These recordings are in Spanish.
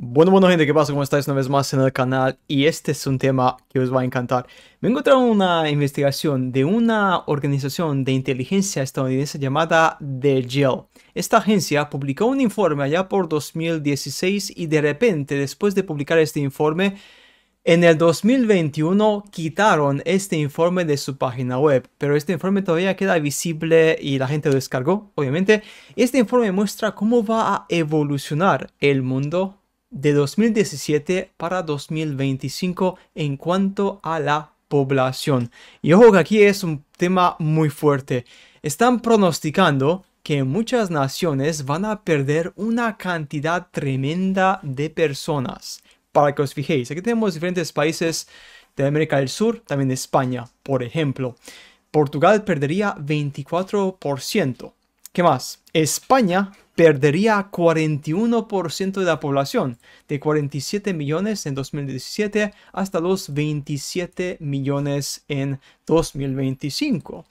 Bueno, bueno gente, ¿qué pasa? ¿Cómo estáis una vez más en el canal? Y este es un tema que os va a encantar. Me he encontrado una investigación de una organización de inteligencia estadounidense llamada The Gel. Esta agencia publicó un informe allá por 2016 y de repente, después de publicar este informe, en el 2021 quitaron este informe de su página web, pero este informe todavía queda visible y la gente lo descargó, obviamente. Este informe muestra cómo va a evolucionar el mundo de 2017 para 2025 en cuanto a la población. Y ojo que aquí es un tema muy fuerte. Están pronosticando que muchas naciones van a perder una cantidad tremenda de personas. Para que os fijéis, aquí tenemos diferentes países de América del Sur, también de España, por ejemplo. Portugal perdería 24% más? España perdería 41% de la población, de 47 millones en 2017 hasta los 27 millones en 2025.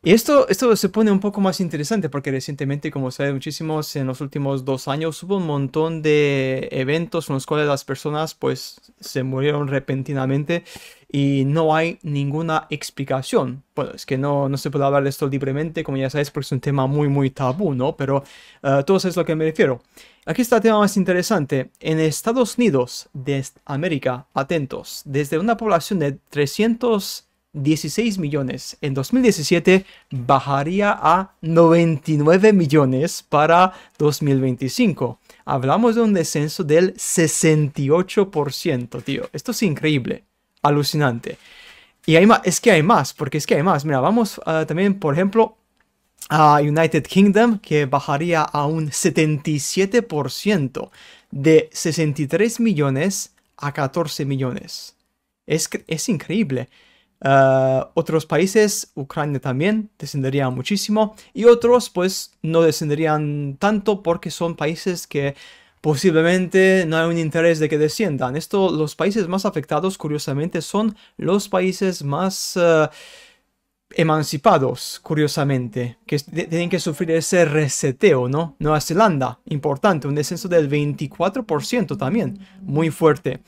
Y esto, esto se pone un poco más interesante porque recientemente, como saben muchísimos, en los últimos dos años hubo un montón de eventos en los cuales las personas pues se murieron repentinamente y no hay ninguna explicación. Bueno, es que no, no se puede hablar de esto libremente, como ya sabes, porque es un tema muy, muy tabú, ¿no? Pero todos eh, todo es lo que me refiero. Aquí está el tema más interesante. En Estados Unidos de América, atentos, desde una población de 316 millones en 2017 bajaría a 99 millones para 2025. Hablamos de un descenso del 68%, tío. Esto es increíble alucinante. Y hay es que hay más, porque es que hay más. Mira, vamos ah, también, por ejemplo, a United Kingdom, que bajaría a un 77% de 63 millones a 14 millones. Es, es increíble. Ah, otros países, Ucrania también, descendería muchísimo. Y otros, pues, no descenderían tanto porque son países que posiblemente no hay un interés de que desciendan. Esto, los países más afectados, curiosamente, son los países más eh, emancipados, curiosamente, que tienen que sufrir ese reseteo, ¿no? Nueva Zelanda, importante, un descenso del 24% también, muy fuerte.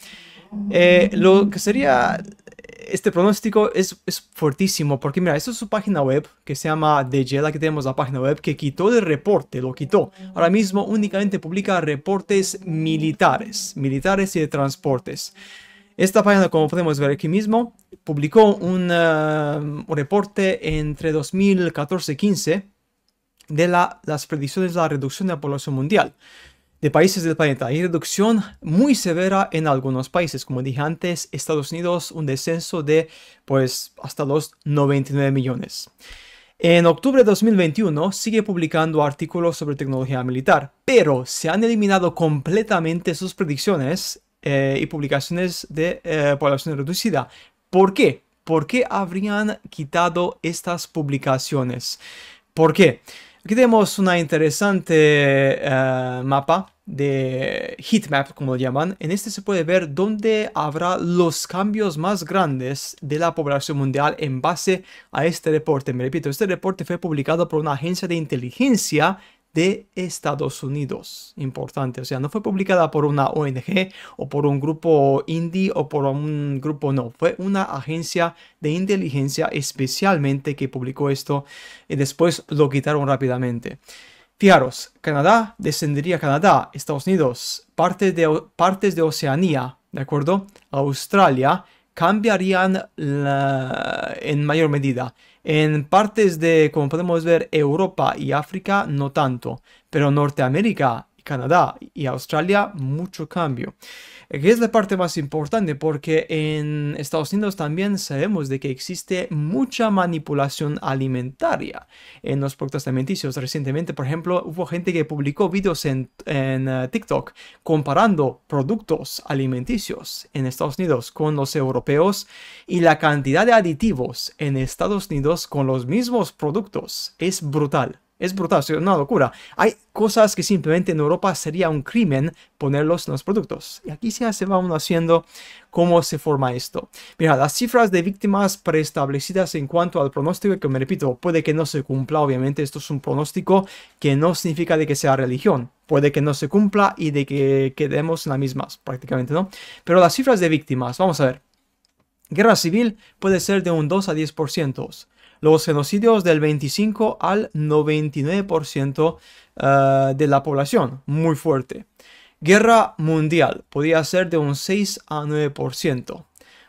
Eh, lo que sería este pronóstico es, fuertísimo, fortísimo, porque mira, esto es su página web, que se llama DGL, que tenemos la página web, que quitó el reporte, lo quitó. Ahora mismo únicamente publica reportes militares, militares y de transportes. Esta página, como podemos ver aquí mismo, publicó un, um, reporte entre 2014-15 de la, las predicciones de la reducción de la población mundial de países del planeta. Hay reducción muy severa en algunos países. Como dije antes, Estados Unidos un descenso de pues hasta los 99 millones. En octubre de 2021 sigue publicando artículos sobre tecnología militar, pero se han eliminado completamente sus predicciones eh, y publicaciones de eh, población reducida. ¿Por qué? ¿Por qué habrían quitado estas publicaciones? ¿Por qué? Aquí tenemos una interesante eh, mapa de heatmap, como lo llaman. En este se puede ver dónde habrá los cambios más grandes de la población mundial en base a este reporte. Me repito, este reporte fue publicado por una agencia de inteligencia de Estados Unidos. Importante, o sea, no fue publicada por una ONG o por un grupo indie o por un grupo, no, fue una agencia de inteligencia especialmente que publicó esto y eh, después lo quitaron rápidamente. Fijaros, Canadá descendería Canadá, Estados Unidos, parte de, partes de Oceanía, ¿de acuerdo? Australia, cambiarían en mayor medida. En partes de, como podemos ver, Europa y África no tanto, pero Norteamérica Canadá y Australia mucho cambio. Eh, que es la parte más importante porque en Estados Unidos también sabemos de que existe mucha manipulación alimentaria en los productos alimenticios. Recientemente, por ejemplo, hubo gente que publicó videos en, eh, TikTok comparando productos alimenticios en Estados Unidos con los europeos y la cantidad de aditivos en Estados Unidos con los mismos productos es brutal. Es brutal, es una locura. Hay cosas que simplemente en Europa sería un crimen ponerlos en los productos. Y aquí se va uno haciendo cómo se forma esto. Mira, las cifras de víctimas preestablecidas en cuanto al pronóstico, que me repito, puede que no se cumpla, obviamente esto es un pronóstico que no significa de que sea religión. Puede que no se cumpla y de que quedemos en las mismas, prácticamente, ¿no? Pero las cifras de víctimas, vamos a ver. Guerra civil puede ser de un 2 a 10% los genocidios del 25 al 99% eh, de la población, muy fuerte. Guerra mundial, podía ser de un 6 a 9%.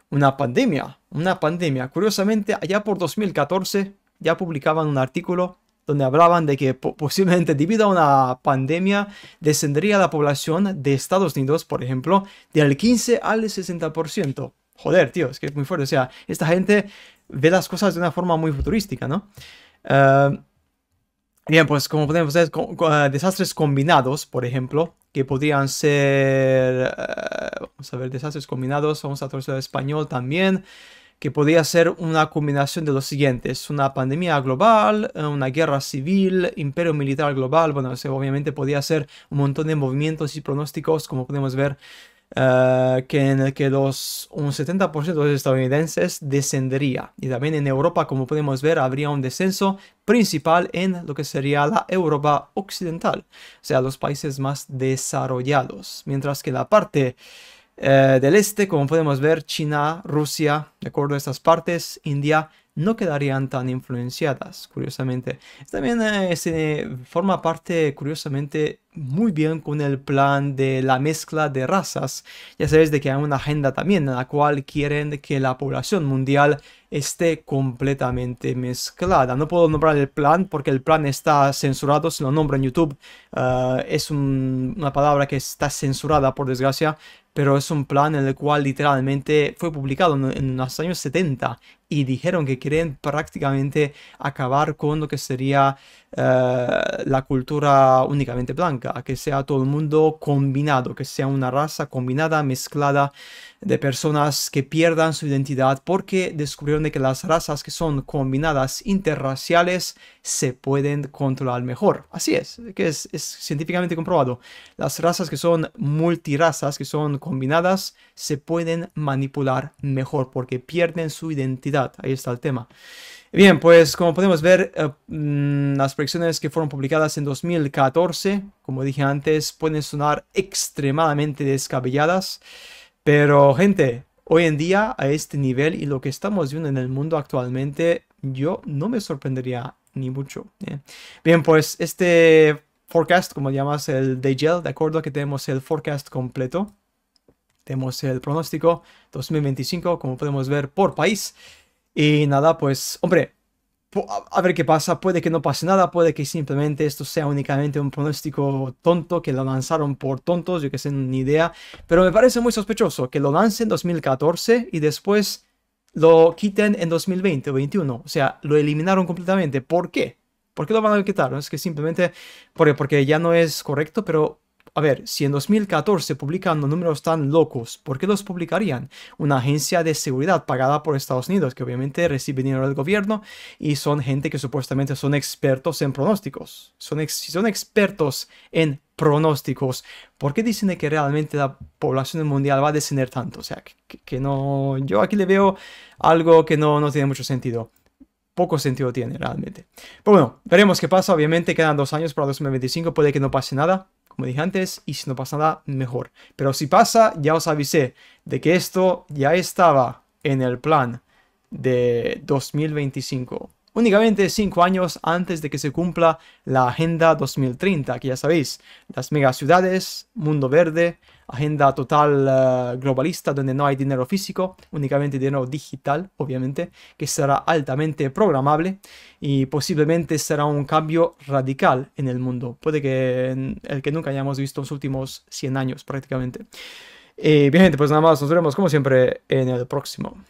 Una pandemia, una pandemia. Curiosamente, allá por 2014 ya publicaban un artículo donde hablaban de que posiblemente debido a una pandemia descendería la población de Estados Unidos, por ejemplo, del 15 al 60%. Joder, tío, es que es muy fuerte. O sea, esta gente ve las cosas de una forma muy futurística, ¿no? Eh, bien, pues como podemos ver, eh, desastres combinados, por ejemplo, que podrían ser, eh, vamos a ver, desastres combinados, vamos a traducir al español también, que podría ser una combinación de los siguientes, una pandemia global, una guerra civil, imperio militar global, bueno, obviamente podría ser un montón de movimientos y pronósticos, como podemos ver, eh, que en el que los, un 70% de los estadounidenses descendería. Y también en Europa, como podemos ver, habría un descenso principal en lo que sería la Europa occidental, o sea, los países más desarrollados. Mientras que la parte eh, del este, como podemos ver, China, Rusia, de acuerdo a estas partes, India, no quedarían tan influenciadas, curiosamente. También eh, se forma parte, curiosamente, muy bien con el plan de la mezcla de razas. Ya sabes de que hay una agenda también en la cual quieren que la población mundial esté completamente mezclada. No puedo nombrar el plan porque el plan está censurado, si lo nombro en YouTube eh, es una palabra que está censurada por desgracia, pero es un plan en el cual literalmente fue publicado en los años 70 y dijeron que quieren prácticamente acabar con lo que sería eh, la cultura únicamente blanca, que sea todo el mundo combinado, que sea una raza combinada, mezclada de personas que pierdan su identidad porque descubrieron de que las razas que son combinadas interraciales se pueden controlar mejor. Así es, que es, es científicamente comprobado. Las razas que son multirazas, que son combinadas, se pueden manipular mejor porque pierden su identidad Ahí está el tema. Bien, pues como podemos ver, eh, mm, las proyecciones que fueron publicadas en 2014, como dije antes, pueden sonar extremadamente descabelladas. Pero gente, hoy en día a este nivel y lo que estamos viendo en el mundo actualmente, yo no me sorprendería ni mucho. ¿eh? Bien, pues este forecast, como llamas el gel de acuerdo a que tenemos el forecast completo. Tenemos el pronóstico 2025, como podemos ver, por país. Y nada, pues, hombre, a ver qué pasa. Puede que no pase nada, puede que simplemente esto sea únicamente un pronóstico tonto que lo lanzaron por tontos, yo que sé, ni idea. Pero me parece muy sospechoso que lo lancen en 2014 y después lo quiten en 2020 o 2021. O sea, lo eliminaron completamente. ¿Por qué? ¿Por qué lo van a quitar? No es que simplemente porque, porque ya no es correcto, pero a ver, si en 2014 publican números tan locos, ¿por qué los publicarían? Una agencia de seguridad pagada por Estados Unidos, que obviamente recibe dinero del gobierno y son gente que supuestamente son expertos en pronósticos. Son, son expertos en pronósticos. ¿Por qué dicen que realmente la población mundial va a descender tanto? O sea, que, no. Yo aquí le veo algo que no, no tiene mucho sentido poco sentido tiene realmente. Pero bueno, veremos qué pasa. Obviamente quedan dos años para 2025, puede que no pase nada como dije antes, y si no pasa nada, mejor. Pero si pasa, ya os avisé de que esto ya estaba en el plan de 2025 únicamente cinco años antes de que se cumpla la Agenda 2030, que ya sabéis, las megaciudades, mundo verde, agenda total eh, globalista donde no hay dinero físico, únicamente dinero digital, obviamente, que será altamente programable y posiblemente será un cambio radical en el mundo, puede que el que nunca hayamos visto en los últimos 100 años prácticamente. bien, eh, gente, pues nada más, nos vemos como siempre en el próximo.